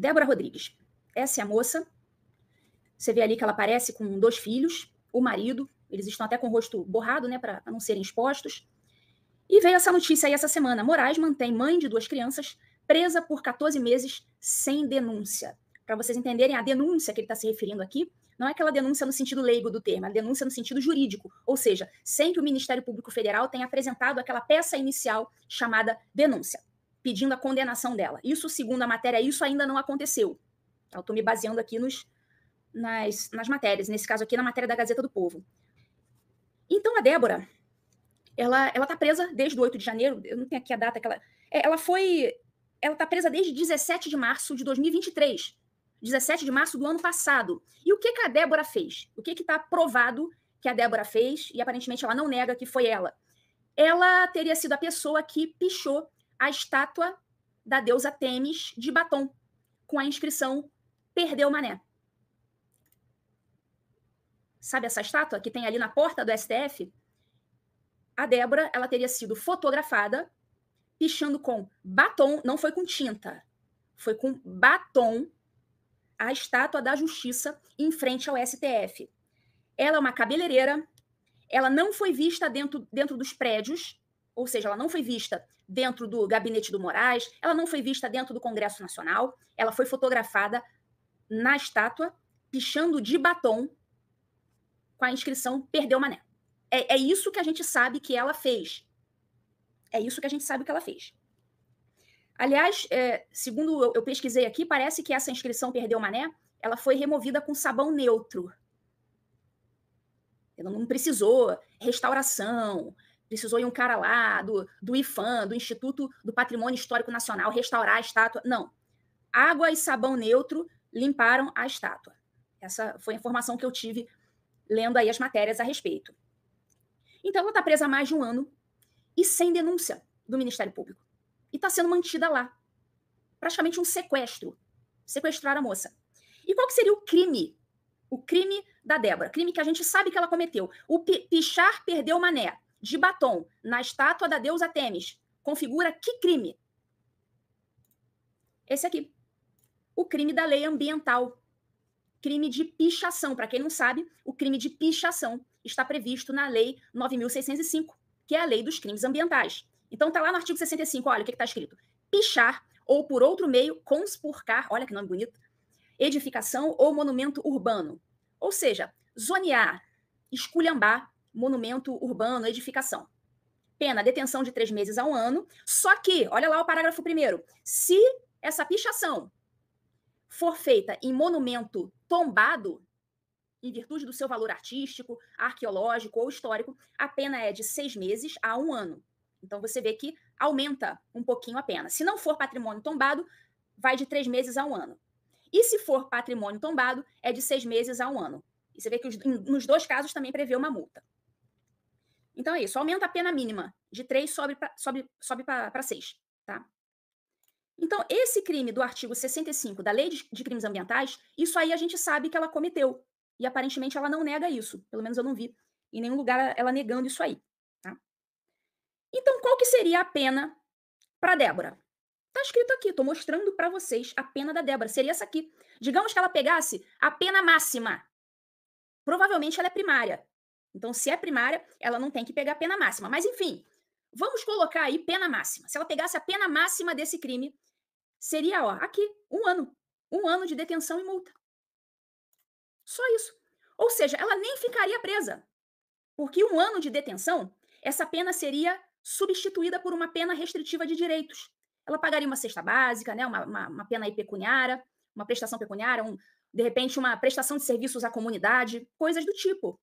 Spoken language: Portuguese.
Débora Rodrigues. Essa é a moça. Você vê ali que ela aparece com dois filhos, o marido, eles estão até com o rosto borrado, né, para não serem expostos. E veio essa notícia aí essa semana. Moraes mantém mãe de duas crianças presa por 14 meses sem denúncia. Para vocês entenderem a denúncia que ele está se referindo aqui, não é aquela denúncia no sentido leigo do termo, é a denúncia no sentido jurídico, ou seja, sem que o Ministério Público Federal tenha apresentado aquela peça inicial chamada denúncia pedindo a condenação dela. Isso, segundo a matéria, isso ainda não aconteceu. Então, eu estou me baseando aqui nos, nas, nas matérias, nesse caso aqui na matéria da Gazeta do Povo. Então, a Débora, ela ela está presa desde o 8 de janeiro, eu não tenho aqui a data que ela... É, ela foi... Ela está presa desde 17 de março de 2023, 17 de março do ano passado. E o que, que a Débora fez? O que está provado que a Débora fez, e aparentemente ela não nega que foi ela. Ela teria sido a pessoa que pichou a estátua da deusa Temis de batom, com a inscrição Perdeu Mané. Sabe essa estátua que tem ali na porta do STF? A Débora, ela teria sido fotografada pichando com batom, não foi com tinta, foi com batom a estátua da justiça em frente ao STF. Ela é uma cabeleireira, ela não foi vista dentro, dentro dos prédios, ou seja, ela não foi vista dentro do gabinete do Moraes, ela não foi vista dentro do Congresso Nacional, ela foi fotografada na estátua, pichando de batom com a inscrição Perdeu Mané. É, é isso que a gente sabe que ela fez. É isso que a gente sabe que ela fez. Aliás, é, segundo eu, eu pesquisei aqui, parece que essa inscrição Perdeu Mané, ela foi removida com sabão neutro. Ela não precisou restauração, precisou ir um cara lá do, do IFAM, do Instituto do Patrimônio Histórico Nacional, restaurar a estátua. Não. Água e sabão neutro limparam a estátua. Essa foi a informação que eu tive lendo aí as matérias a respeito. Então ela está presa há mais de um ano e sem denúncia do Ministério Público. E está sendo mantida lá. Praticamente um sequestro. Sequestrar a moça. E qual que seria o crime? O crime da Débora. Crime que a gente sabe que ela cometeu. O Pichar perdeu o mané de batom na estátua da deusa Temis configura que crime? Esse aqui. O crime da lei ambiental. Crime de pichação. Para quem não sabe, o crime de pichação está previsto na Lei 9605, que é a lei dos crimes ambientais. Então está lá no artigo 65, olha o que está escrito. Pichar ou por outro meio conspurcar, olha que nome bonito, edificação ou monumento urbano. Ou seja, zonear, esculhambar monumento urbano, edificação. Pena, detenção de três meses a um ano. Só que, olha lá o parágrafo primeiro. Se essa pichação for feita em monumento tombado, em virtude do seu valor artístico, arqueológico ou histórico, a pena é de seis meses a um ano. Então você vê que aumenta um pouquinho a pena. Se não for patrimônio tombado, vai de três meses a um ano. E se for patrimônio tombado, é de seis meses a um ano. E você vê que os, nos dois casos também prevê uma multa. Então é isso, aumenta a pena mínima. De 3 sobe para sobe, sobe 6. Tá? Então, esse crime do artigo 65 da Lei de, de Crimes Ambientais, isso aí a gente sabe que ela cometeu. E aparentemente ela não nega isso. Pelo menos eu não vi em nenhum lugar ela negando isso aí. Tá? Então, qual que seria a pena para Débora? Tá escrito aqui, estou mostrando para vocês a pena da Débora. Seria essa aqui. Digamos que ela pegasse a pena máxima. Provavelmente ela é primária. Então, se é primária, ela não tem que pegar pena máxima. Mas, enfim, vamos colocar aí pena máxima. Se ela pegasse a pena máxima desse crime, seria, ó, aqui, um ano. Um ano de detenção e multa. Só isso. Ou seja, ela nem ficaria presa. Porque um ano de detenção, essa pena seria substituída por uma pena restritiva de direitos. Ela pagaria uma cesta básica, né, uma, uma, uma pena aí pecuniária, uma prestação pecuniária, um, de repente uma prestação de serviços à comunidade, coisas do tipo.